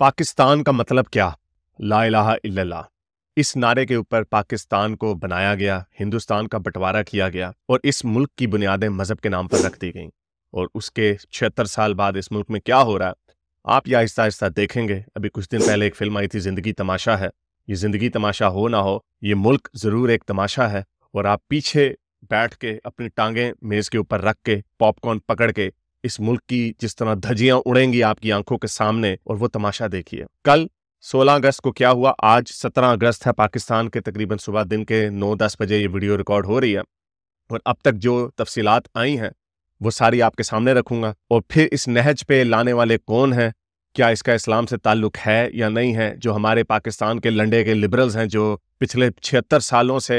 पाकिस्तान का मतलब क्या ला इलाहा इस नारे के ऊपर पाकिस्तान को बनाया गया हिंदुस्तान का बंटवारा किया गया और इस मुल्क की बुनियादें मज़हब के नाम पर रख दी गईं और उसके छिहत्तर साल बाद इस मुल्क में क्या हो रहा है आप यह आहिस्ता आहिस्ता देखेंगे अभी कुछ दिन पहले एक फिल्म आई थी ज़िंदगी तमाशा है ये ज़िंदगी तमाशा हो ना हो ये मुल्क ज़रूर एक तमाशा है और आप पीछे बैठ के अपनी टांगे मेज़ के ऊपर रख के पॉपकॉर्न पकड़ के इस मुल्क की जिस तरह धजियां उड़ेंगी आपकी आंखों के सामने और वो तमाशा देखिए कल 16 अगस्त को क्या हुआ आज 17 अगस्त है पाकिस्तान के तकरीबन सुबह दिन के 9-10 बजे ये वीडियो रिकॉर्ड हो रही है और अब तक जो तफसीलात आई हैं वो सारी आपके सामने रखूंगा और फिर इस नहज पे लाने वाले कौन हैं क्या इसका इस्लाम से ताल्लुक है या नहीं है जो हमारे पाकिस्तान के लंडे के लिबरल्स हैं जो पिछले छिहत्तर सालों से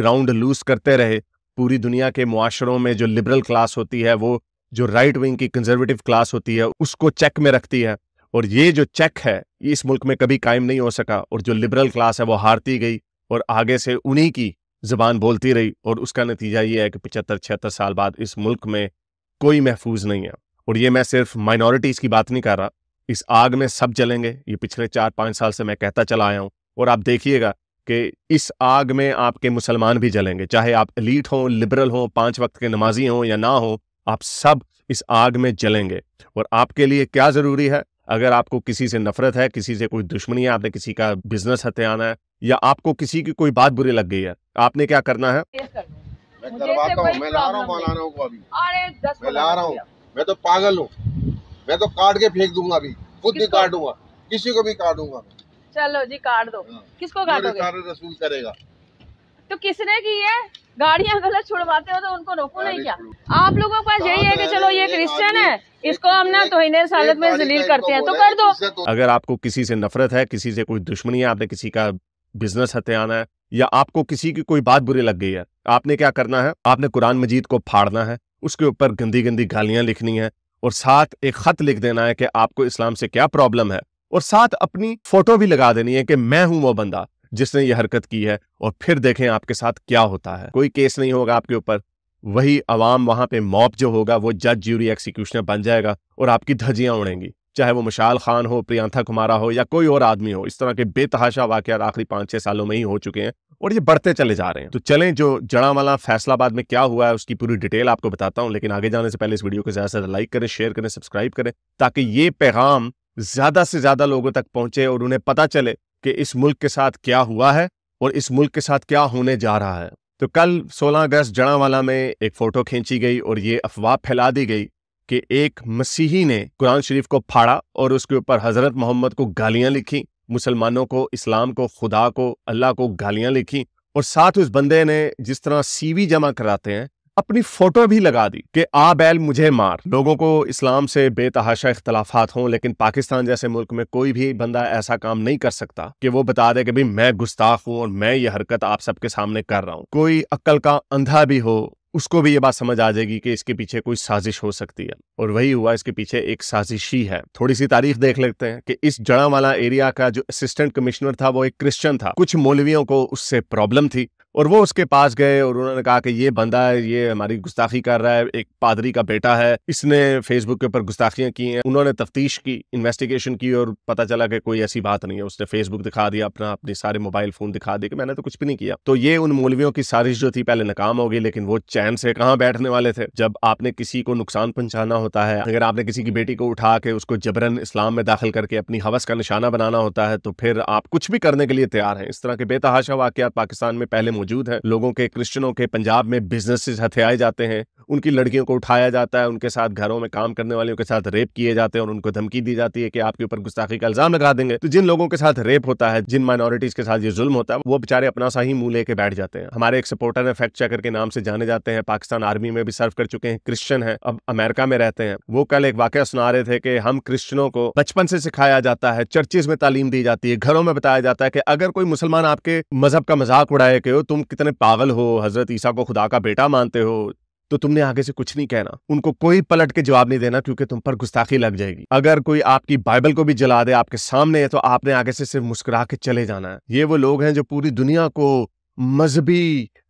ग्राउंड लूज करते रहे पूरी दुनिया के मुआशरों में जो लिबरल क्लास होती है वो जो राइट विंग की कंजर्वेटिव क्लास होती है उसको चेक में रखती है और ये जो चेक है ये इस मुल्क में कभी कायम नहीं हो सका और जो लिबरल क्लास है वो हारती गई और आगे से उन्हीं की जबान बोलती रही और उसका नतीजा ये है कि पचहत्तर छिहत्तर साल बाद इस मुल्क में कोई महफूज नहीं है और ये मैं सिर्फ माइनॉरिटीज़ की बात नहीं कर रहा इस आग में सब जलेंगे ये पिछले चार पाँच साल से मैं कहता चला आया हूँ और आप देखिएगा कि इस आग में आपके मुसलमान भी जलेंगे चाहे आप एलीट हों लिबरल हों पाँच वक्त के नमाजी हों या ना हों आप सब इस आग में जलेंगे और आपके लिए क्या ज़रूरी है अगर आपको किसी से नफरत है किसी से कोई दुश्मनी है आपने किसी का बिजनेस हत्याना है या आपको किसी की कोई बात बुरी लग गई है आपने क्या करना है मैं तो पागल हूँ मैं तो काट के फेंक दूंगा अभी खुद भी काटूंगा किसी को भी काटूंगा चलो जी काट दो हाँ। किसको काटोगे रसूल करेगा तो किसने की है गाड़ियाँ गलत छुड़वाते हो तो उनको रोको नहीं क्या आप लोगों के पास यही है कि चलो ये क्रिश्चियन है इसको हम ना तो इन सालत में जलील करते हैं तो कर दो अगर आपको किसी से नफरत है किसी से कोई दुश्मनी है आपने किसी का बिजनेस हत्याना है या आपको किसी की कोई बात बुरी लग गई है आपने क्या करना है आपने कुरान मजीद को फाड़ना है उसके ऊपर गंदी गंदी गालियां लिखनी है और साथ एक खत लिख देना है कि आपको इस्लाम से क्या प्रॉब्लम है और साथ अपनी फोटो भी लगा देनी है कि मैं हूं वो बंदा जिसने ये हरकत की है और फिर देखें आपके साथ क्या होता है कोई केस नहीं होगा आपके ऊपर वही अवाम वहां पे मॉब जो होगा वो जज ज्यूरी एक्सिक्यूशनर बन जाएगा और आपकी धजियां उड़ेंगी चाहे वो मशाल खान हो प्रियंथा कुमारा हो या कोई और आदमी हो इस तरह के बेतहाशा वाकत आखिरी पांच छह सालों में ही हो चुके हैं और ये बढ़ते चले जा रहे हैं तो चलें जो जड़ा वाला फैसलाबाद में क्या हुआ है उसकी पूरी डिटेल आपको बताता हूं लेकिन आगे जाने से पहले इस वीडियो को ज़्यादा से लाइक करें शेयर करें सब्सक्राइब करें ताकि ये पैगाम ज़्यादा से ज़्यादा लोगों तक पहुंचे और उन्हें पता चले कि इस मुल्क के साथ क्या हुआ है और इस मुल्क के साथ क्या होने जा रहा है तो कल 16 अगस्त जड़ावाला में एक फ़ोटो खींची गई और ये अफवाह फैला दी गई कि एक मसीही ने कुरान शरीफ को फाड़ा और उसके ऊपर हज़रत मोहम्मद को गालियां लिखी मुसलमानों को इस्लाम को खुदा को अल्लाह को गालियां लिखी और साथ उस बंदे ने जिस तरह सीवी जमा कराते हैं अपनी फोटो भी लगा दी कि आ बैल मुझे मार लोगों को इस्लाम से बेतहाशा इख्तलाफात हों लेकिन पाकिस्तान जैसे मुल्क में कोई भी बंदा ऐसा काम नहीं कर सकता कि वो बता दे कि भाई मैं गुस्ताख हूं और मैं ये हरकत आप सबके सामने कर रहा हूँ कोई अक्ल का अंधा भी हो उसको भी ये बात समझ आ जाएगी कि इसके पीछे कोई साजिश हो सकती है और वही हुआ इसके पीछे एक साजिश ही है थोड़ी सी तारीख देख लेते हैं कि इस जड़ा वाला एरिया का जो असिस्टेंट कमिश्नर था वो एक क्रिश्चियन था कुछ मौलवियों को उससे प्रॉब्लम थी और वो उसके पास गए और उन्होंने कहा कि ये बंदा है ये हमारी गुस्ताखी कर रहा है एक पादरी का बेटा है इसने फेसबुक के ऊपर गुस्ताखियां की हैं उन्होंने तफ्तीश की इन्वेस्टिगेशन की और पता चला कि कोई ऐसी बात नहीं है उसने फेसबुक दिखा दिया अपना अपने सारे मोबाइल फोन दिखा दिया कि मैंने तो कुछ भी नहीं किया तो ये उन मौलवियों की साजिश जो थी पहले नाकाम हो गई लेकिन वो चैन से कहाँ बैठने वाले थे जब आपने किसी को नुकसान पहुंचाना होता है अगर आपने किसी की बेटी को उठा के उसको जबरन इस्लाम में दाखिल करके अपनी हवस का निशाना बनाना होता है तो फिर आप कुछ भी करने के लिए तैयार हैं इस तरह के बेतहाशा वाकत पाकिस्तान में पहले मौजूद है लोगों के क्रिश्चियनों के पंजाब में बिजनेसेस हथियाए जाते हैं उनकी लड़कियों को उठाया जाता है उनके साथ घरों में काम करने वालों के साथ रेप किए जाते हैं और उनको धमकी दी जाती है कि आपके ऊपर गुस्ताखी का इल्जाम लगा देंगे तो जिन लोगों के साथ रेप होता है जिन माइनॉरिटीज के साथ ये जुल्म होता है वो बेचारे अपना सा ही मुंह लेके बैठ जाते हैं हमारे एक सपोर्टर है फैक्ट चेकर के नाम से जाने जाते हैं पाकिस्तान आर्मी में भी सर्व कर चुके हैं क्रिश्चियन है अब अमेरिका में रहते हैं वो कल एक वाक्य सुना रहे थे कि हम क्रिश्चनों को बचपन से सिखाया जाता है चर्चेज में तालीम दी जाती है घरों में बताया जाता है कि अगर कोई मुसलमान आपके मजहब का मजाक उड़ाए के हो तुम कितने पागल हो हजरत ईसा को खुदा का बेटा मानते हो तो तुमने आगे से कुछ नहीं कहना उनको कोई पलट के जवाब नहीं देना क्योंकि तुम पर गुस्ताखी लग जाएगी अगर कोई आपकी बाइबल को भी जला दे आपके सामने है तो आपने आगे से सिर्फ मुस्कुरा के चले जाना है ये वो लोग हैं जो पूरी दुनिया को मजहबी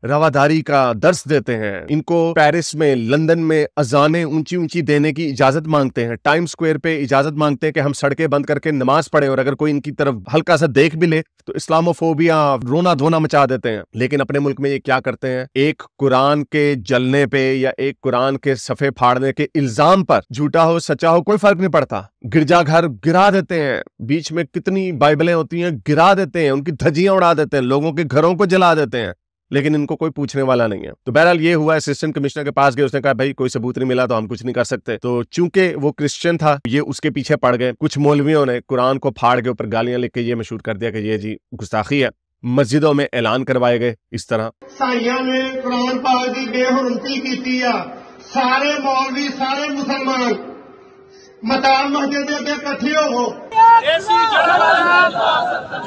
रवादारी का दर्श देते हैं इनको पेरिस में लंदन में अजाने ऊंची ऊंची देने की इजाजत मांगते हैं टाइम स्क्वायर पे इजाजत मांगते हैं कि हम सड़कें बंद करके नमाज पढ़े और अगर कोई इनकी तरफ हल्का सा देख भी ले तो इस्लामोफोबिया रोना धोना मचा देते हैं लेकिन अपने मुल्क में ये क्या करते हैं एक कुरान के जलने पे या एक कुरान के सफे फाड़ने के इल्जाम पर झूठा हो सचा हो कोई फर्क नहीं पड़ता गिरजाघर गिरा देते हैं बीच में कितनी बाइबलें होती हैं गिरा देते हैं उनकी धजियां उड़ा देते हैं लोगों के घरों को जला देते हैं लेकिन इनको कोई पूछने वाला नहीं है तो बहरहाल ये हुआ असिस्टेंट कमिश्नर के पास गए उसने कहा भाई कोई सबूत नहीं मिला तो हम कुछ नहीं कर सकते तो चूंकि वो क्रिश्चियन था ये उसके पीछे पड़ गए कुछ मौलवियों ने कुरान को फाड़ के ऊपर गालियां लिख के ये मशहूर कर दिया कि ये जी गुस्ताखी है मस्जिदों में ऐलान करवाए गए इस तरह साइया ने कुरान पाक की बेहरती की सारे मौलवी सारे मुसलमान मतान मस्जिद हो ऐसी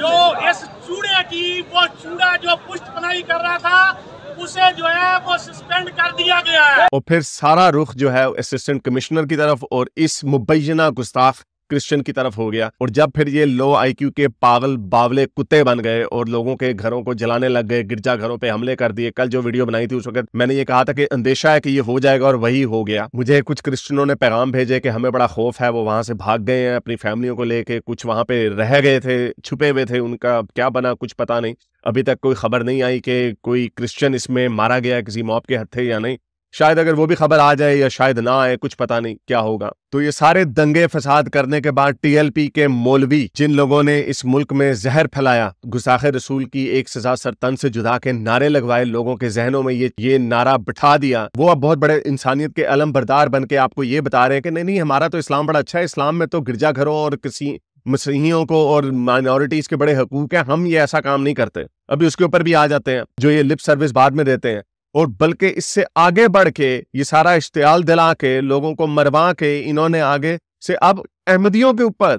जो इस चूड़े की वो चूड़ा जो पुष्ट बनाई कर रहा था उसे जो है वो सस्पेंड कर दिया गया है और फिर सारा रुख जो है असिस्टेंट कमिश्नर की तरफ और इस मुबैना गुस्ताख क्रिश्चियन की तरफ हो गया और जब फिर ये लो आईक्यू के पागल बावले कुत्ते बन गए और लोगों के घरों को जलाने लग गए गिरजा घरों पे हमले कर दिए कल जो वीडियो बनाई थी उस वक्त मैंने ये कहा था कि अंदेशा है कि ये हो जाएगा और वही हो गया मुझे कुछ क्रिश्चियनों ने पैगाम भेजे कि हमें बड़ा खौफ है वो वहां से भाग गए हैं अपनी फैमिलियों को लेके कुछ वहां पे रह गए थे छुपे हुए थे उनका क्या बना कुछ पता नहीं अभी तक कोई खबर नहीं आई कि कोई क्रिश्चियन इसमें मारा गया किसी मॉब के हथे या नहीं शायद अगर वो भी खबर आ जाए या शायद ना आए कुछ पता नहीं क्या होगा तो ये सारे दंगे फसाद करने के बाद टीएलपी के मौलवी जिन लोगों ने इस मुल्क में जहर फैलाया गुसाखे रसूल की एक सजा सरतन से जुदा के नारे लगवाए लोगों के जहनों में ये ये नारा बिठा दिया वो अब बहुत बड़े इंसानियत के अलम बरदार बन के आपको ये बता रहे हैं कि नहीं नहीं हमारा तो इस्लाम बड़ा अच्छा है इस्लाम में तो गिरजाघरों और किसी मसीहियों को और माइनॉरिटीज के बड़े हकूक हैं हम ये ऐसा काम नहीं करते अभी उसके ऊपर भी आ जाते हैं जो ये लिप सर्विस बाद में देते हैं और बल्कि इससे आगे बढ़ के ये सारा इश्तियाल दिला के लोगों को मरवा के इन्होंने आगे से अब अहमदियों के ऊपर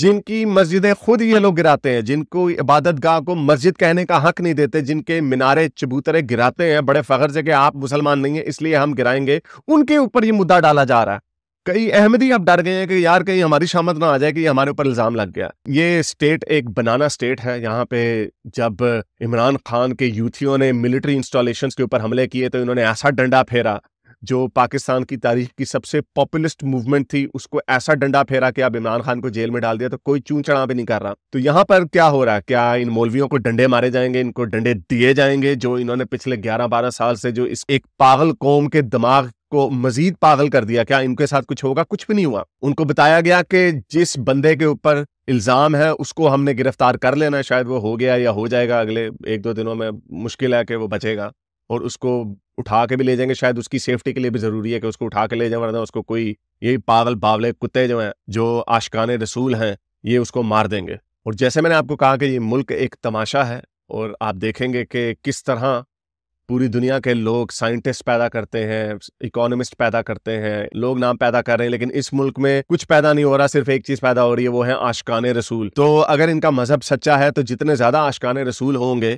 जिनकी मस्जिदें खुद ये लोग गिराते हैं जिनको इबादत गाह को मस्जिद कहने का हक नहीं देते जिनके मीनारे चबूतरे गिराते हैं बड़े फ़ख्र से कि आप मुसलमान नहीं हैं इसलिए हम गिराएंगे उनके ऊपर ये मुद्दा डाला जा रहा है कई अहमदी आप डर गए हैं कि यार कहीं हमारी शामत ना आ जाए कि हमारे ऊपर इल्ज़ाम लग गया ये स्टेट एक बनाना स्टेट है यहाँ पे जब इमरान खान के यूथियों ने मिलिट्री इंस्टॉलेशंस के ऊपर हमले किए तो इन्होंने ऐसा डंडा फेरा जो पाकिस्तान की तारीख की सबसे पॉपुलिस्ट मूवमेंट थी उसको ऐसा डंडा फेरा कि अब इमरान खान को जेल में डाल दिया तो कोई चूं चढ़ा भी नहीं कर रहा तो यहाँ पर क्या हो रहा है क्या इन मौलवियों को डंडे मारे जाएंगे इनको डंडे दिए जाएंगे जो इन्होंने पिछले ग्यारह बारह साल से जो इस एक पागल कौम के दिमाग को मजीद पागल कर दिया क्या इनके साथ कुछ होगा कुछ भी नहीं हुआ उनको बताया गया कि जिस बंदे के ऊपर इल्ज़ाम है उसको हमने गिरफ्तार कर लेना शायद वो हो गया या हो जाएगा अगले एक दो दिनों में मुश्किल है कि वो बचेगा और उसको उठा के भी ले जाएंगे शायद उसकी सेफ्टी के लिए भी ज़रूरी है कि उसको उठा के ले जाए वरना उसको कोई यही पागल बावले कुत्ते जो हैं जो आशकान रसूल हैं ये उसको मार देंगे और जैसे मैंने आपको कहा कि ये मुल्क एक तमाशा है और आप देखेंगे कि किस तरह पूरी दुनिया के लोग साइंटिस्ट पैदा करते हैं इकोनॉमिस्ट पैदा करते हैं लोग नाम पैदा कर रहे हैं लेकिन इस मुल्क में कुछ पैदा नहीं हो रहा सिर्फ एक चीज़ पैदा हो रही है वो है आशकान रसूल तो अगर इनका मजहब सच्चा है तो जितने ज़्यादा आशकान रसूल होंगे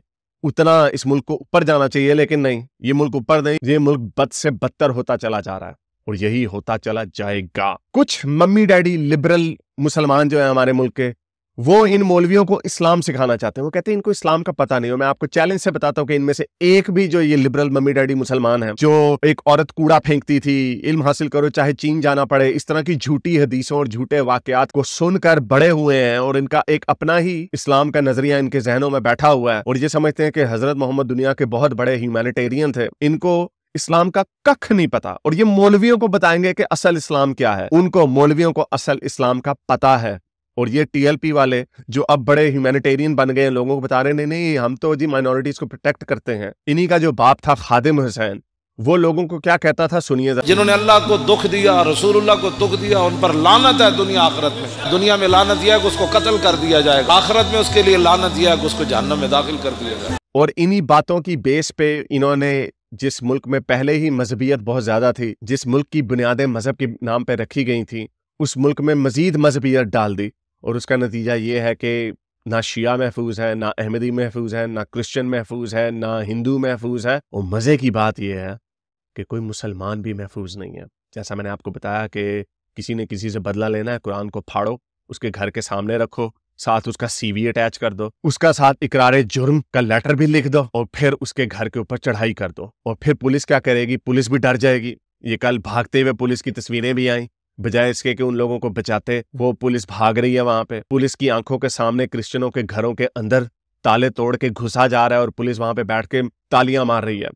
उतना इस मुल्क को ऊपर जाना चाहिए लेकिन नहीं ये मुल्क ऊपर नहीं ये मुल्क बद से बदतर होता चला जा रहा है और यही होता चला जाएगा कुछ मम्मी डैडी लिबरल मुसलमान जो है हमारे मुल्क के वो इन मौलवियों को इस्लाम सिखाना चाहते हैं वो कहते हैं इनको इस्लाम का पता नहीं हो मैं आपको चैलेंज से बताता हूँ कि इनमें से एक भी जो ये लिबरल मम्मी डैडी मुसलमान है जो एक औरत कूड़ा फेंकती थी इल्म हासिल करो चाहे चीन जाना पड़े इस तरह की झूठी हदीसों और झूठे वाकयात को सुनकर बड़े हुए हैं और इनका एक अपना ही इस्लाम का नजरिया इनके जहनों में बैठा हुआ है और ये समझते हैं कि हजरत मोहम्मद दुनिया के बहुत बड़े ह्यूमैनिटेरियन थे इनको इस्लाम का कख नहीं पता और ये मौलवियों को बताएंगे कि असल इस्लाम क्या है उनको मौलवियों को असल इस्लाम का पता है और ये टीएलपी वाले जो अब बड़े ह्यूमैनिटेरियन बन गए हैं लोगों को बता रहे नहीं नहीं हम तो जी माइनॉरिटीज को प्रोटेक्ट करते हैं इन्हीं का जो बाप था खादिम हुसैन वो लोगों को क्या कहता था सुनिए जिन्होंने अल्लाह को दुख दिया रसूलुल्लाह को दुख दिया उन पर लानत है दुनिया आखरत में दुनिया में लानत दिया है उसको कत्ल कर दिया जाएगा आखरत में उसके लिए लानत दिया है उसको जहन्नम में दाखिल कर दिया जाएगा और इन्हीं बातों की बेस पे इन्होंने जिस मुल्क में पहले ही मजहबियत बहुत ज़्यादा थी जिस मुल्क की बुनियादें मजहब के नाम पर रखी गई थी उस मुल्क में मजीद मजहबियत डाल दी और उसका नतीजा ये है कि ना शिया महफूज है ना अहमदी महफूज है ना क्रिश्चियन महफूज है ना हिंदू महफूज है और मज़े की बात यह है कि कोई मुसलमान भी महफूज नहीं है जैसा मैंने आपको बताया कि किसी ने किसी से बदला लेना है कुरान को फाड़ो उसके घर के सामने रखो साथ उसका सीवी अटैच कर दो उसका साथ इकरार जुर्म का लेटर भी लिख दो और फिर उसके घर के ऊपर चढ़ाई कर दो और फिर पुलिस क्या करेगी पुलिस भी डर जाएगी ये कल भागते हुए पुलिस की तस्वीरें भी आई बजाय इसके कि उन लोगों को बचाते वो पुलिस भाग रही है वहां पे पुलिस की आंखों के सामने क्रिश्चियनों के घरों के अंदर ताले तोड़ के घुसा जा रहा है और पुलिस वहां पे बैठ के तालियां मार रही है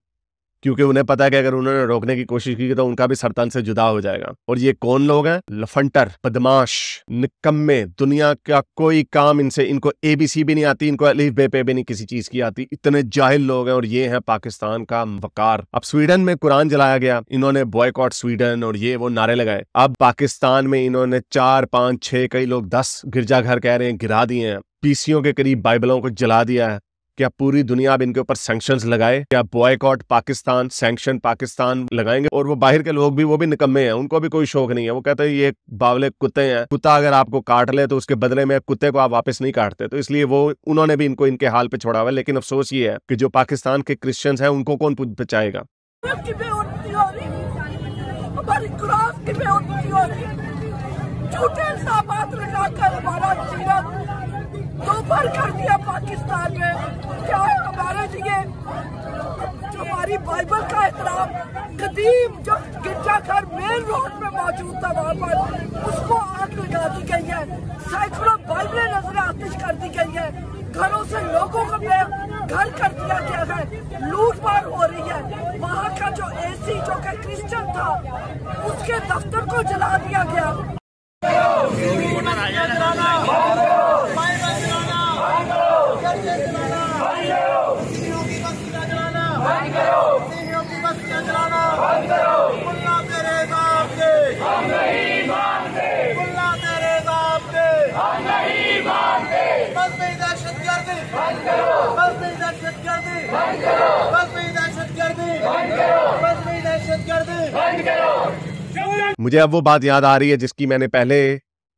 क्योंकि उन्हें पता है कि अगर उन्होंने रोकने की कोशिश की तो उनका भी सरतान से जुदा हो जाएगा और ये कौन लोग हैं लफंटर बदमाश निकम्मे दुनिया का कोई काम इनसे इनको एबीसी भी नहीं आती इनको अलीफ बे पे भी नहीं किसी चीज की आती इतने जाहिल लोग हैं और ये है पाकिस्तान का वकार अब स्वीडन में कुरान जलाया गया इन्होंने बॉयकॉट स्वीडन और ये वो नारे लगाए अब पाकिस्तान में इन्होंने चार पांच छह कई लोग दस गिरजाघर कह रहे हैं गिरा दिए हैं पीसीओ के करीब बाइबलों को जला दिया है क्या पूरी दुनिया अब इनके ऊपर सेंक्शन लगाए क्या बॉयकॉट पाकिस्तान सेंक्शन पाकिस्तान लगाएंगे और वो बाहर के लोग भी वो भी निकम्मे हैं उनको भी कोई शौक नहीं है वो कहते हैं ये बावले कुत्ते हैं कुत्ता अगर आपको काट ले तो उसके बदले में कुत्ते को आप वापस नहीं काटते तो इसलिए वो उन्होंने भी इनको इनके हाल पे छोड़ा हुआ लेकिन अफसोस ये है कि जो पाकिस्तान के क्रिश्चियंस हैं उनको कौन बचाएगा झूठे दोपहर कर दिया पाकिस्तान में क्या हमारे लिए हमारी बाइबल का एहतराम कदीम जब गिरजाघर मेन रोड में मौजूद था वहाँ पर उसको आग लगा दी गई है सैकड़ों बाइबलें नजर आतिश कर दी गई है घरों से लोगों को घर कर दिया गया है लूटमार हो रही है वहाँ का जो एसी जो कि क्रिश्चियन था उसके दफ्तर को जला दिया गया मुझे अब वो बात याद आ रही है जिसकी मैंने पहले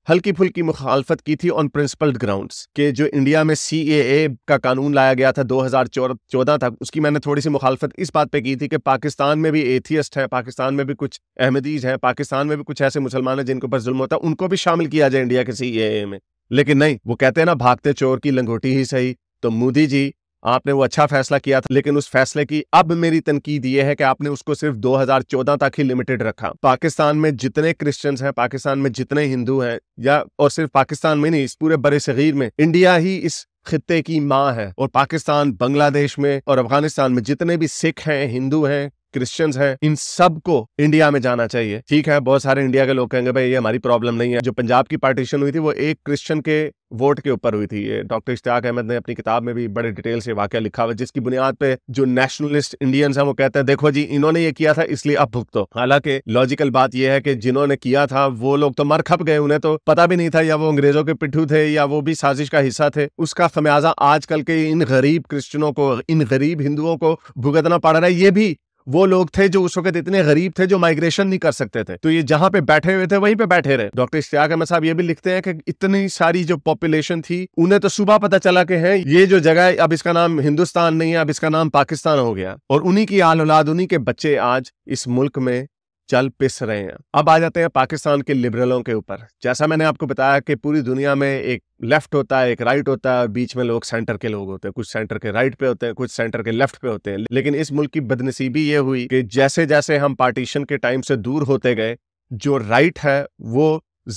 हल्की फुल्की मुखालफत की थी ऑन प्रिंसिपल्ड ग्राउंड्स के जो इंडिया में सी ए का कानून लाया गया था दो चौदह तक उसकी मैंने थोड़ी सी मुखालफत इस बात पे की थी कि पाकिस्तान में भी एथियस्ट है पाकिस्तान में भी कुछ अहमदीज हैं पाकिस्तान में भी कुछ ऐसे मुसलमान हैं जिनके ऊपर जुल्म होता है उनको भी शामिल किया जाए इंडिया के सी में लेकिन नहीं वो कहते हैं ना भागते चोर की लंगोटी ही सही तो मोदी जी आपने वो अच्छा फैसला किया था लेकिन उस फैसले की अब मेरी तनकीद ये है कि आपने उसको सिर्फ 2014 तक ही लिमिटेड रखा पाकिस्तान में जितने क्रिश्चियंस हैं पाकिस्तान में जितने हिंदू हैं या और सिर्फ पाकिस्तान में नहीं इस पूरे बड़े सगीर में इंडिया ही इस खत्ते की माँ है और पाकिस्तान बांग्लादेश में और अफगानिस्तान में जितने भी सिख हैं हिंदू हैं क्रिश्चियंस हैं इन सबको इंडिया में जाना चाहिए ठीक है बहुत सारे इंडिया के लोग कहेंगे भाई ये हमारी प्रॉब्लम नहीं है जो पंजाब की पार्टीशन हुई थी वो एक क्रिश्चियन के वोट के ऊपर हुई थी ये डॉक्टर इश्तियाक अहमद ने अपनी किताब में भी बड़े डिटेल से वाक्य लिखा हुआ जिसकी बुनियाद पे जो नेशनलिस्ट इंडियंस हैं वो कहते हैं देखो जी इन्होंने ये किया था इसलिए अब भुगतो हालांकि लॉजिकल बात यह है कि जिन्होंने किया था वो लोग तो मर खप गए उन्हें तो पता भी नहीं था या वो अंग्रेजों के पिट्ठू थे या वो भी साजिश का हिस्सा थे उसका खमियाजा आजकल के इन गरीब क्रिश्चनों को इन गरीब हिंदुओं को भुगतना पड़ रहा है ये भी वो लोग थे जो उस वक्त इतने गरीब थे जो माइग्रेशन नहीं कर सकते थे तो ये जहाँ पे बैठे हुए थे वहीं पे बैठे रहे डॉक्टर इश्तियाक अहमद साहब ये भी लिखते हैं कि इतनी सारी जो पॉपुलेशन थी उन्हें तो सुबह पता चला कि है ये जो जगह अब इसका नाम हिंदुस्तान नहीं है अब इसका नाम पाकिस्तान हो गया और उन्हीं की आल औलाद उन्हीं के बच्चे आज इस मुल्क में चल पिस रहे हैं अब आ जाते हैं पाकिस्तान के लिबरलों के ऊपर जैसा मैंने आपको बताया कि पूरी दुनिया में एक लेफ्ट होता है एक राइट होता है और बीच में लोग सेंटर के लोग होते हैं कुछ सेंटर के राइट पे होते हैं कुछ सेंटर के लेफ्ट पे होते हैं लेकिन इस मुल्क की बदनसीबी ये हुई कि जैसे जैसे हम पार्टीशन के टाइम से दूर होते गए जो राइट है वो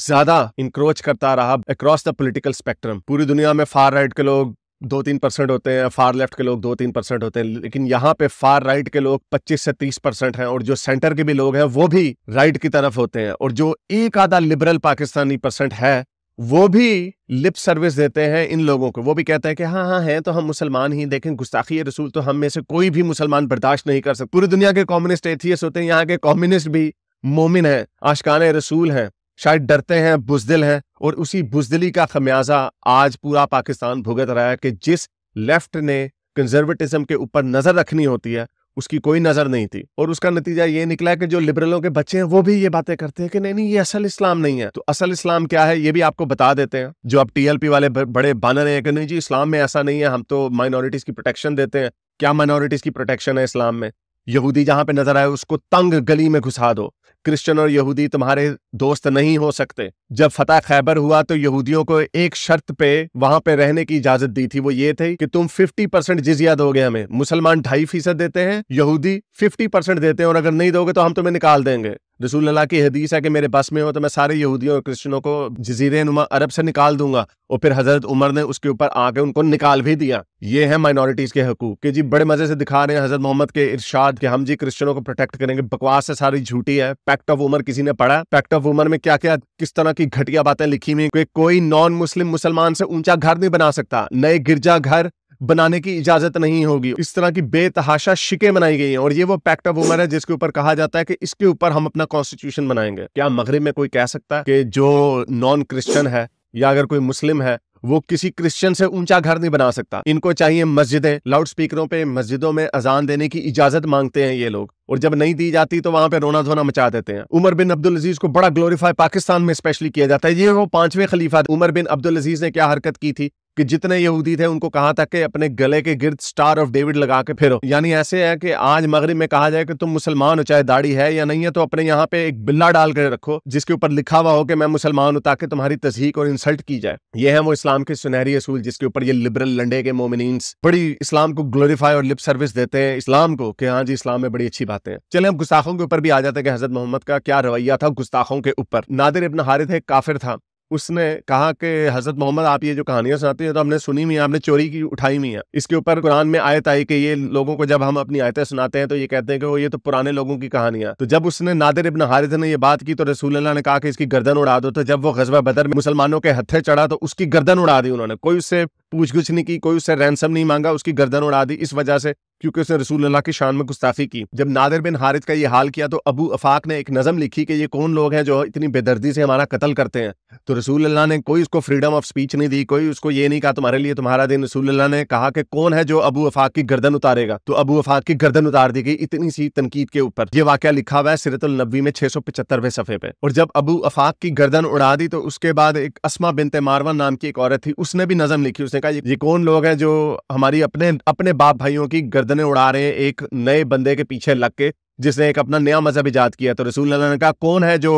ज्यादा इंक्रोच करता रहा अक्रॉस द पोलिटिकल स्पेक्ट्रम पूरी दुनिया में फार राइट के लोग दो तीन परसेंट होते हैं फार लेफ्ट के लोग दो तीन परसेंट होते हैं लेकिन यहाँ पे फार राइट के लोग पच्चीस से तीस परसेंट हैं और जो सेंटर के भी लोग हैं वो भी राइट की तरफ होते हैं और जो एक आधा लिबरल पाकिस्तानी परसेंट है वो भी लिप सर्विस देते हैं इन लोगों को वो भी कहते हैं कि हाँ हाँ हैं तो हम मुसलमान ही देखें गुस्ताखी रसूल तो हम में से कोई भी मुसलमान बर्दाश्त नहीं कर सकते पूरी दुनिया के कॉम्युनिस्ट एथियस होते हैं यहाँ के कॉम्युनिस्ट भी मोमिन है आशकान रसूल हैं शायद डरते हैं बुजदिल हैं और उसी बुजदिली का खमियाजा आज पूरा पाकिस्तान भुगत रहा है कि जिस लेफ्ट ने कंजर्वेटिज्म के ऊपर नज़र रखनी होती है उसकी कोई नज़र नहीं थी और उसका नतीजा ये निकला है कि जो लिबरलों के बच्चे हैं वो भी ये बातें करते हैं कि नहीं नहीं ये असल इस्लाम नहीं है तो असल इस्लाम क्या है ये भी आपको बता देते हैं जो आप टीएलपी वाले बड़े बानर हैं कि नहीं जी इस्लाम में ऐसा नहीं है हम तो माइनॉरिटीज़ की प्रोटेक्शन देते हैं क्या माइनॉरिटीज़ की प्रोटेक्शन है इस्लाम में यहूदी जहां पे नजर आए उसको तंग गली में घुसा दो क्रिश्चियन और यहूदी तुम्हारे दोस्त नहीं हो सकते जब फतेह खैबर हुआ तो यहूदियों को एक शर्त पे वहां पे रहने की इजाजत दी थी वो ये थी कि तुम 50 परसेंट जिजिया दोगे हमें मुसलमान ढाई फीसद देते हैं यहूदी 50 परसेंट देते हैं और अगर नहीं दोगे तो हम तुम्हें निकाल देंगे रसूल अल्लाह की हदीस है कि मेरे बस में हो तो मैं सारे यहूदियों और क्रिश्चनों को जजीर नुमा अरब से निकाल दूंगा और फिर हजरत उमर ने उसके ऊपर आके उनको निकाल भी दिया ये है माइनॉरिटीज के हकूक कि जी बड़े मजे से दिखा रहे हैं हजरत मोहम्मद के इर्शाद कि हम जी क्रिश्चनों को प्रोटेक्ट करेंगे बकवास से सारी झूठी है पैक्ट ऑफ उमर किसी ने पढ़ा पैक्ट ऑफ वुमन में क्या क्या किस तरह की घटिया बातें लिखी हुई कि कोई नॉन मुस्लिम मुसलमान से ऊंचा घर नहीं बना सकता नए गिरजा घर बनाने की इजाजत नहीं होगी इस तरह की बेतहाशा शिके बनाई गई हैं और ये वो पैक्ट ऑफ वुमन है जिसके ऊपर कहा जाता है कि इसके ऊपर हम अपना कॉन्स्टिट्यूशन बनाएंगे क्या मगरब में कोई कह सकता है कि जो नॉन क्रिश्चियन है या अगर कोई मुस्लिम है वो किसी क्रिश्चियन से ऊंचा घर नहीं बना सकता इनको चाहिए मस्जिदें लाउड स्पीकरों पे मस्जिदों में अजान देने की इजाजत मांगते हैं ये लोग और जब नहीं दी जाती तो वहां पे रोना धोना मचा देते हैं उमर बिन अब्दुल अजीज को बड़ा ग्लोरीफाई पाकिस्तान में स्पेशली किया जाता है ये वो पांचवें खलीफा उमर बिन अब्दुल अजीज ने क्या हरकत की थी कि जितने यहूदी थे उनको कहा था कि अपने गले के गिर्द स्टार ऑफ डेविड लगा के फिरो यानी ऐसे है कि आज मगरब में कहा जाए कि तुम मुसलमान हो चाहे दाढ़ी है या नहीं है तो अपने यहाँ पे एक बिल्ला डाल कर रखो जिसके ऊपर लिखा हुआ हो कि मैं मुसलमान हूँ ताकि तुम्हारी तस्हीक और इंसल्ट की जाए ये है वो इस्लाम के सुनहरी असूल जिसके ऊपर ये लिबरल लंडे के मोमिन बड़ी इस्लाम को ग्लोरीफाई और लिप सर्विस देते हैं इस्लाम को कि हाँ जी इस्लाम में बड़ी अच्छी बातें हैं चले हम गुस्ताखों के ऊपर भी आ जाते हैं कि हजरत मोहम्मद का क्या रवैया था गुस्ताखों के ऊपर नादिर इबन हारिथ एक काफिर था उसने कहा कि हजरत मोहम्मद आप ये जो कहानियां सुनाते हैं तो हमने सुनी हुई है आपने चोरी की उठाई हुई है इसके ऊपर कुरान में आयत आई कि ये लोगों को जब हम अपनी आयतें सुनाते हैं तो ये कहते हैं कि वो ये तो पुराने लोगों की कहानियां तो जब उसने नादिर इबन हारिथ ने ये बात की तो रसूल ने कहा कि इसकी गर्दन उड़ा दो तो जब वो गजबा बदर में मुसलमानों के हत्थे चढ़ा तो उसकी गर्दन उड़ा दी उन्होंने कोई उससे पूछ गुछ नहीं की कोई उससे रैनसम नहीं मांगा उसकी गर्दन उड़ा दी इस वजह से क्योंकि उसने रसूल अल्लाह की शान में गुस्ताफी की जब नादिर बिन हारित का ये हाल किया तो अबू अफाक ने एक नज़म लिखी कि ये कौन लोग हैं जो इतनी बेदर्दी से हमारा कत्ल करते हैं तो रसूल अल्लाह ने कोई उसको फ्रीडम ऑफ स्पीच नहीं दी कोई उसको ये नहीं कहा तुम्हारे लिए तुम्हारा दिन रसूल अल्लाह ने कहा कि कौन है जो अबू अफाक की गर्दन उतारेगा तो अबू अफाक की गर्दन उतार दी गई इतनी सी तनकीद के ऊपर ये वाक्य लिखा हुआ है सिरतुलनबी में छह सौ पिचहत्तरवें सफ़े पे और जब अबू अफाक की गर्दन उड़ा दी तो उसके बाद एक असमा बिन तेमारवा नाम की एक औरत थी उसने भी नज़म लिखी उसने कहा ये कौन लोग हैं जो हमारी अपने अपने बाप भाइयों की गर्दनें उड़ा रहे हैं एक नए बंदे के पीछे लग के जिसने एक अपना नया मजहब ईजाद किया तो रसूल ने कहा कौन है जो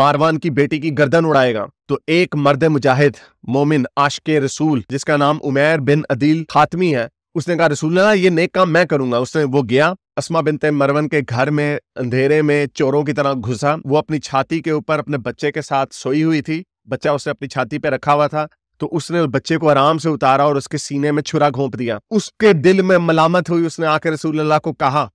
मारवान की बेटी की गर्दन उड़ाएगा तो एक मर्द मुजाहिद मोमिन आशके रसूल जिसका नाम उमेर बिन अदील खातमी है उसने कहा रसूल ये नेक काम मैं करूंगा उसने वो गया असमा बिन ते मरवन के घर में अंधेरे में चोरों की तरह घुसा वो अपनी छाती के ऊपर अपने बच्चे के साथ सोई हुई थी बच्चा उसने अपनी छाती पे रखा हुआ था तो उसने बच्चे को आराम से उतारा और उसके सीने में छुरा घोंप दिया उसके दिल में मलामत हुई उसने आकर रसूल को कहा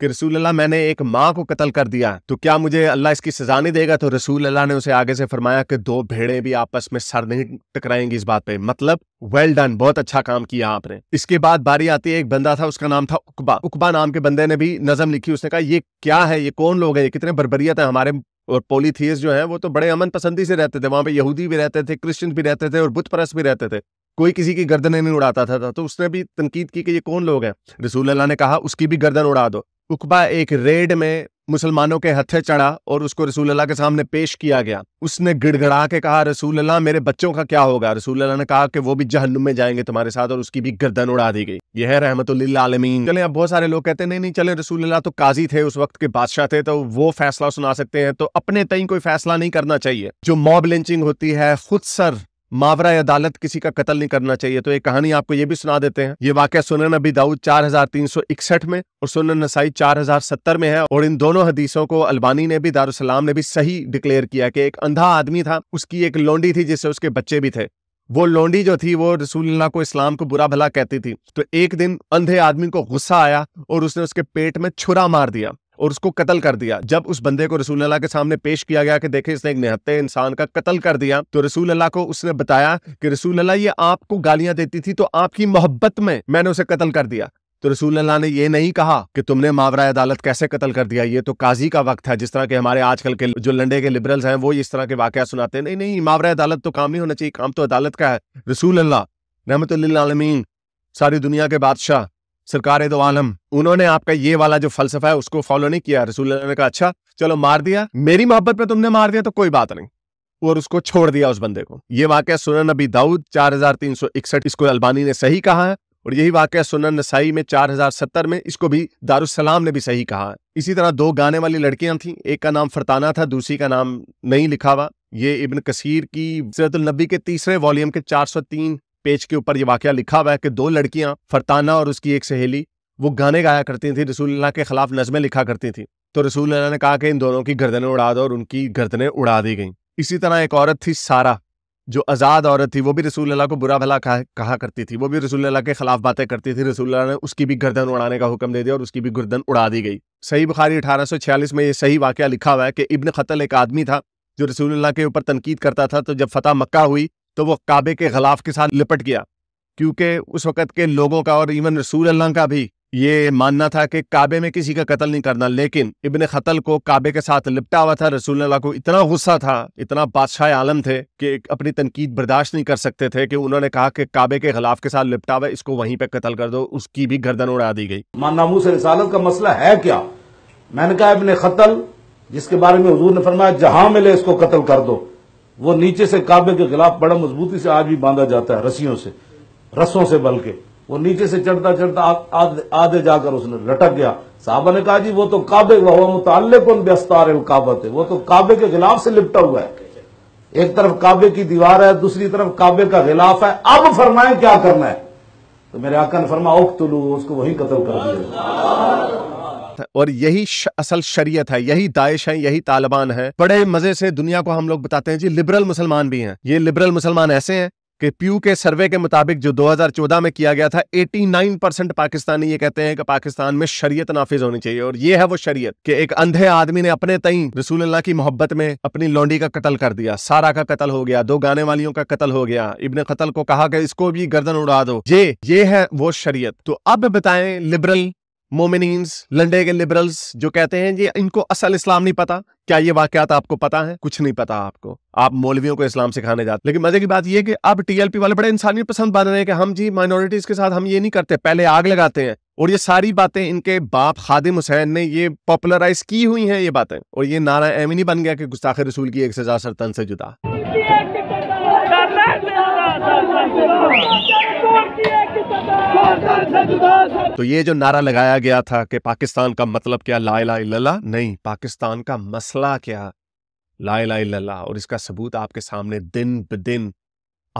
कि रसूल अल्लाह मैंने एक माँ को कत्ल कर दिया तो क्या मुझे अल्लाह इसकी सजा नहीं देगा तो रसूल अल्लाह ने उसे आगे से फरमाया कि दो भेड़े भी आपस में सर नहीं टकराएंगी इस बात पे मतलब वेल well डन बहुत अच्छा काम किया आपने इसके बाद बारी आती है एक बंदा था उसका नाम था उकबा उकबा नाम के बंदे ने भी नजम लिखी उसने कहा ये क्या है ये कौन लोग है ये कितने बरबरियत है हमारे और पोलीथियस जो है वो तो बड़े अमन पसंदी से रहते थे वहां पे यहूदी भी रहते थे क्रिश्चियन भी रहते थे और बुत परस भी रहते थे कोई किसी की गर्दन नहीं उड़ाता था तो उसने भी तनकीद की कि ये कौन लोग हैं रसूल अल्लाह ने कहा उसकी भी गर्दन उड़ा दो उकबा एक रेड में मुसलमानों के हथे चढ़ा और उसको रसूल अल्लाह के सामने पेश किया गया उसने गिड़गड़ा के कहा रसूल अल्लाह मेरे बच्चों का क्या होगा रसूल अल्लाह ने कहा कि वो भी जहन्नुम में जाएंगे तुम्हारे साथ और उसकी भी गर्दन उड़ा दी गई यह है रहमत आलमीन चले अब बहुत सारे लोग कहते हैं नहीं नहीं चले रसूल अल्लाह तो काजी थे उस वक्त के बादशाह थे तो वो फैसला सुना सकते हैं तो अपने तई कोई फैसला नहीं करना चाहिए जो मॉब लिंचिंग होती है खुद सर मावरा अदालत किसी का कत्ल नहीं करना चाहिए तो एक कहानी आपको ये भी सुना देते हैं ये वाक्य सुनन अभी दाऊद इकसठ में और सुनन नसाई सत्तर में है और इन दोनों हदीसों को अल्बानी ने भी दारुसलाम ने भी सही डिक्लेयर किया कि एक अंधा आदमी था उसकी एक लोंडी थी जिससे उसके बच्चे भी थे वो लोंडी जो थी वो रसूल्ला को इस्लाम को बुरा भला कहती थी तो एक दिन अंधे आदमी को गुस्सा आया और उसने उसके पेट में छुरा मार दिया और उसको कत्ल कर दिया जब उस बंदे को रसूल अल्लाह के सामने पेश किया गया कि देखे इसने एक निहत्ते इंसान का कत्ल कर दिया तो रसूल अल्लाह को उसने बताया कि रसूल अल्लाह ये आपको गालियां देती थी तो आपकी मोहब्बत में मैंने उसे कत्ल कर दिया तो रसूल अल्लाह ने ये नहीं कहा कि तुमने मावरा अदालत कैसे कत्ल कर दिया ये तो काजी का वक्त है जिस तरह के हमारे आजकल के जो लंडे के लिबरल्स हैं वो इस तरह के वाक़ सुनाते हैं नहीं नहीं मावरा अदालत तो काम नहीं होना चाहिए काम तो अदालत का है रसूल अल्लाह रहमत आलमीन सारी दुनिया के बादशाह सरकार दो तो आलम उन्होंने आपका ये वाला जो फलसफा है उसको फॉलो नहीं किया रसूल ने कहा अच्छा चलो मार दिया मेरी मोहब्बत में तुमने मार दिया तो कोई बात नहीं और उसको छोड़ दिया उस बंदे को ये वाक्य सुनन नबी दाऊद चार हजार तीन सौ इकसठ इसको अल्बानी ने सही कहा है और यही वाक्य सुनन नसाई में चार हजार सत्तर में इसको भी दारुसलाम ने भी सही कहा है इसी तरह दो गाने वाली लड़कियां थी एक का नाम फरताना था दूसरी का नाम नहीं लिखा हुआ ये इब्न कसीर की सरतुलनबी के तीसरे वॉल्यूम के 403 पेज के ऊपर ये वाक्य लिखा हुआ है कि दो लड़कियां फरताना और उसकी एक सहेली वो गाने गाया करती थी रसूल के खिलाफ नज़में लिखा करती थी तो रसूल ने कहा कि इन दोनों की गर्दनें उड़ा दो और उनकी गर्दनें उड़ा दी गई इसी तरह एक औरत थी सारा जो आज़ाद औरत थी वो भी रसूल अल्लाह को बुरा भला कहा, कहा करती थी वो भी रसूल अल्लाह के खिलाफ बातें करती थी रसूल अल्लाह ने उसकी भी गर्दन उड़ाने का हुक्म दे दिया और उसकी भी गर्दन उड़ा दी गई सही बुखारी 1846 में ये सही वाक्य लिखा हुआ है कि इब्न खतल एक आदमी था जो रसूल अल्लाह के ऊपर तनकीद करता था तो जब फतह मक्का हुई तो वो काबे के खिलाफ के साथ लिपट गया क्योंकि उस वक़्त के लोगों का और इवन रसूल अल्लाह का भी ये मानना था कि काबे में किसी का कत्ल नहीं करना लेकिन इबन खतल को काबे के साथ लिपटा हुआ था रसूल अल्लाह को इतना गुस्सा था इतना बादशाह आलम थे कि अपनी तनकीद बर्दाश्त नहीं कर सकते थे कि उन्होंने कहा कि काबे के खिलाफ के साथ लिपटा हुआ इसको वहीं पर कत्ल कर दो उसकी भी गर्दन उड़ा दी गई से रिसालत का मसला है क्या मैंने कहा इबन खतल जिसके बारे में हजूर ने फरमाया जहां मिले इसको कत्ल कर दो वो नीचे से काबे के खिलाफ बड़ा मजबूती से आज भी बांधा जाता है रस्सियों से रस्सों से बल्कि वो नीचे से चढ़ता चढ़ता आधे जाकर उसने लटक गया साहबा ने कहा जी वो तो काबे वह मुतल बेस्तार वो तो काबे के खिलाफ से लिपटा हुआ है एक तरफ काबे की दीवार है दूसरी तरफ काबे का खिलाफ है अब फरमाए क्या करना है तो मेरे आका ने फरमा उख तुलू उसको वही कत्ल कर दिया और यही श, असल शरीयत है यही दाइश है यही तालिबान है बड़े मजे से दुनिया को हम लोग बताते हैं जी लिबरल मुसलमान भी हैं ये लिबरल मुसलमान ऐसे हैं कि प्यू के सर्वे के मुताबिक जो 2014 में किया गया था 89 परसेंट पाकिस्तानी ये कहते हैं कि पाकिस्तान में शरीयत नाफिज होनी चाहिए और ये है वो शरीयत कि एक अंधे आदमी ने अपने तई रसूल अल्लाह की मोहब्बत में अपनी लौंडी का कत्ल कर दिया सारा का कत्ल हो गया दो गाने वालियों का कत्ल हो गया इबन कत्ल को कहा कि इसको भी गर्दन उड़ा दो ये ये है वो शरीयत तो अब बताएं लिबरल मोमिनीस लंडे के लिबरल्स जो कहते हैं ये इनको असल इस्लाम नहीं पता क्या ये वाकत आपको पता है कुछ नहीं पता आपको आप मौलवियों को इस्लाम सिखाने जाते लेकिन मजे की बात ये कि अब टीएलपी वाले बड़े इंसानियत पसंद बन रहे हैं कि हम जी माइनॉरिटीज के साथ हम ये नहीं करते पहले आग लगाते हैं और ये सारी बातें इनके बाप खादिम हुसैन ने ये पॉपुलराइज की हुई हैं ये बातें और ये नारा एम नहीं बन गया कि गुस्ताखे रसूल की एक सजा सरतन से जुदा तो ये जो नारा लगाया गया था कि पाकिस्तान का मतलब क्या लाला लला नहीं पाकिस्तान का मसला क्या ला लला और इसका सबूत आपके सामने दिन ब दिन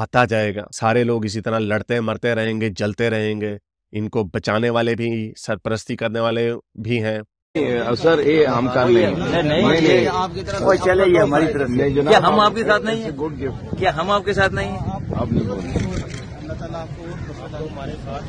आता जाएगा सारे लोग इसी तरह लड़ते मरते रहेंगे जलते रहेंगे इनको बचाने वाले भी सरपरस्ती करने वाले भी हैं सर ये हम कर नहीं नहीं चले ये हमारी तरफ से क्या हम आपके साथ नहीं है क्या हम आपके साथ नहीं है आप नहीं बोल हमारे साथ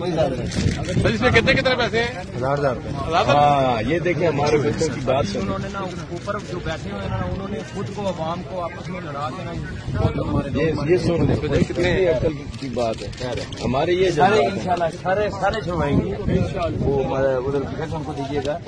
मतलब इसमें कितने कितने पैसे हैं हजार हजार हाँ, ये देखिए हमारे बच्चों की बात उन्होंने ना ऊपर जो बैठे हुए ना उन्होंने खुद को आवाम को आपस में लड़ा देना ये सुन देखो कितने अकल की बात है हमारे ये सारे इंशाल्लाह सारे सारे छुड़वाएंगे वो हमारे उधर टिकट हमको दीजिएगा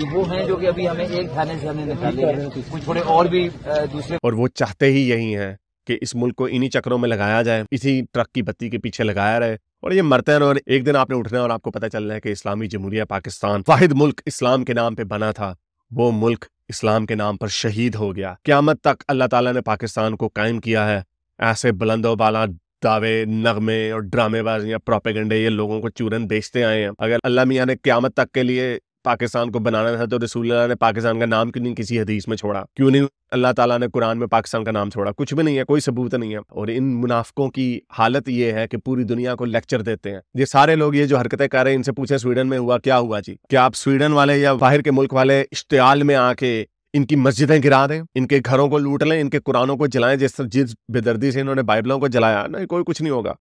ये वो हैं जो कि अभी हमें एक थाने से हमने निकाले कुछ थोड़े और भी दूसरे और वो चाहते ही यही हैं कि इस मुल्क को इन्हीं चक्रों में लगाया जाए इसी ट्रक की बत्ती के पीछे लगाया रहे और ये मरते हैं और एक दिन आपने उठना और आपको पता चल रहा है कि इस्लामी जमहूरिया पाकिस्तान वाहिद मुल्क इस्लाम के नाम पे बना था वो मुल्क इस्लाम के नाम पर शहीद हो गया क्यामत तक अल्लाह ताला ने पाकिस्तान को कायम किया है ऐसे बुलंदोबाला दावे नगमे और ड्रामेबाजियां प्रोपेगेंडे ये लोगों को चूरन बेचते आए हैं अगर अल्लाह मियाँ ने क्यामत तक के लिए पाकिस्तान को बनाना था तो रसूल ने पाकिस्तान का नाम क्यों नहीं किसी हदीस में छोड़ा क्यों नहीं अल्लाह ताला ने कुरान में पाकिस्तान का नाम छोड़ा कुछ भी नहीं है कोई सबूत नहीं है और इन मुनाफकों की हालत ये है कि पूरी दुनिया को लेक्चर देते हैं ये सारे लोग ये जो हरकतें कर रहे हैं इनसे पूछे स्वीडन में हुआ क्या हुआ जी क्या आप स्वीडन वाले या बाहर के मुल्क वाले इश्तेल में आके इनकी मस्जिदें गिरा दें इनके घरों को लूट लें इनके कुरानों को जलाएं जिस जिस बेदर्दी से इन्होंने बाइबलों को जलाया नहीं कोई कुछ नहीं होगा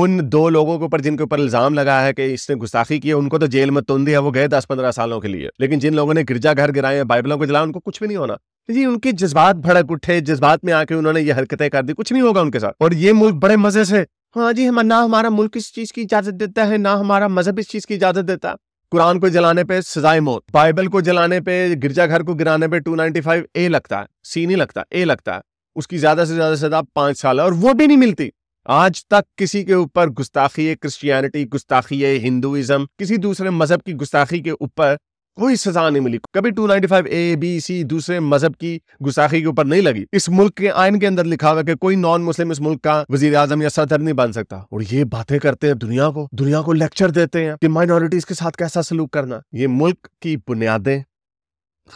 उन दो लोगों के ऊपर जिनके ऊपर इल्जाम लगा है कि इसने गुस्ताखी की उनको तो जेल में तुन दिया वो गए दस पंद्रह सालों के लिए लेकिन जिन लोगों ने गिरजाघर गिराए हैं बाइबलों को जलाया उनको कुछ भी नहीं होना जी उनके जज्बात भड़क उठे जज्बात में आके उन्होंने ये हरकतें कर दी कुछ नहीं होगा उनके साथ और ये मुल्क बड़े मजे से हाँ जी हम ना हमारा मुल्क इस चीज की इजाजत देता है ना हमारा मजहब इस चीज की इजाजत देता है कुरान को जलाने पे सजाए मौत बाइबल को जलाने पे गिरजाघर को गिराने पे 295 ए लगता है सी नहीं लगता ए लगता है उसकी ज्यादा से ज्यादा सजा पांच साल है और वो भी नहीं मिलती आज तक किसी के ऊपर गुस्ताखी क्रिश्चियनिटी गुस्ताखी हिंदुइज्म किसी दूसरे मजहब की गुस्ताखी के ऊपर कोई सजा नहीं मिली कभी 295 ए बी सी दूसरे मजहब की गुस्ताखी के ऊपर नहीं लगी इस मुल्क के आयन के अंदर लिखा हुआ कि कोई नॉन मुस्लिम इस मुल्क का वजीर आजम या सदर नहीं बन सकता और ये बातें करते हैं दुनिया को दुनिया को लेक्चर देते हैं कि माइनॉरिटीज के साथ कैसा सलूक करना ये मुल्क की बुनियादें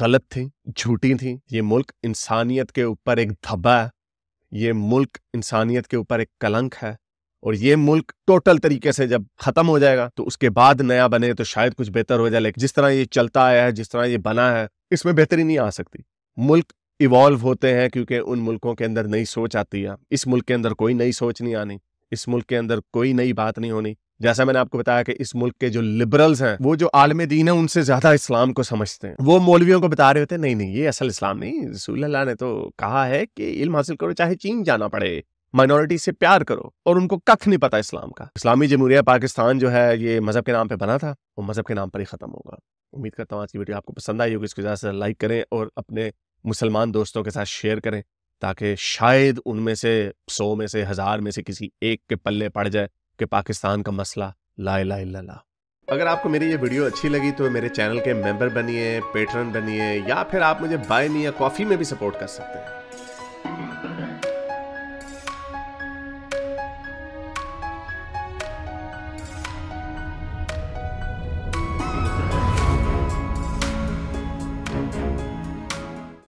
गलत थी झूठी थी ये मुल्क इंसानियत के ऊपर एक धब्बा है ये मुल्क इंसानियत के ऊपर एक कलंक है और ये मुल्क टोटल तरीके से जब खत्म हो जाएगा तो उसके बाद नया बने तो शायद कुछ बेहतर हो जाए लेकिन जिस तरह ये चलता आया है जिस तरह ये बना है इसमें बेहतरी नहीं आ सकती मुल्क इवॉल्व होते हैं क्योंकि उन मुल्कों के अंदर नई सोच आती है इस मुल्क के अंदर कोई नई सोच नहीं आनी इस मुल्क के अंदर कोई नई बात नहीं होनी जैसा मैंने आपको बताया कि इस मुल्क के जो लिबरल्स हैं वो जो आलम दीन है उनसे ज्यादा इस्लाम को समझते हैं वो मौलवियों को बता रहे होते हैं नहीं नहीं ये असल इस्लाम नहीं रसूल ने तो कहा है कि इल्म हासिल करो चाहे चीन जाना पड़े माइनॉरिटी से प्यार करो और उनको कख नहीं पता इस्लाम का इस्लामी जमहूरिया पाकिस्तान जो है ये मजहब के नाम पर बना था वो मजहब के नाम पर ही खत्म होगा उम्मीद करता हूँ आज की वीडियो आपको पसंद आई होगी इसको ज़्यादा से लाइक करें और अपने मुसलमान दोस्तों के साथ शेयर करें ताकि शायद उनमें से सौ में से हज़ार में से किसी एक के पल्ले पड़ जाए कि पाकिस्तान का मसला ला ला ला अगर आपको मेरी ये वीडियो अच्छी लगी तो मेरे चैनल के मेंबर बनिए पेटर्न बनिए या फिर आप मुझे बाय मी या कॉफ़ी में भी सपोर्ट कर सकते हैं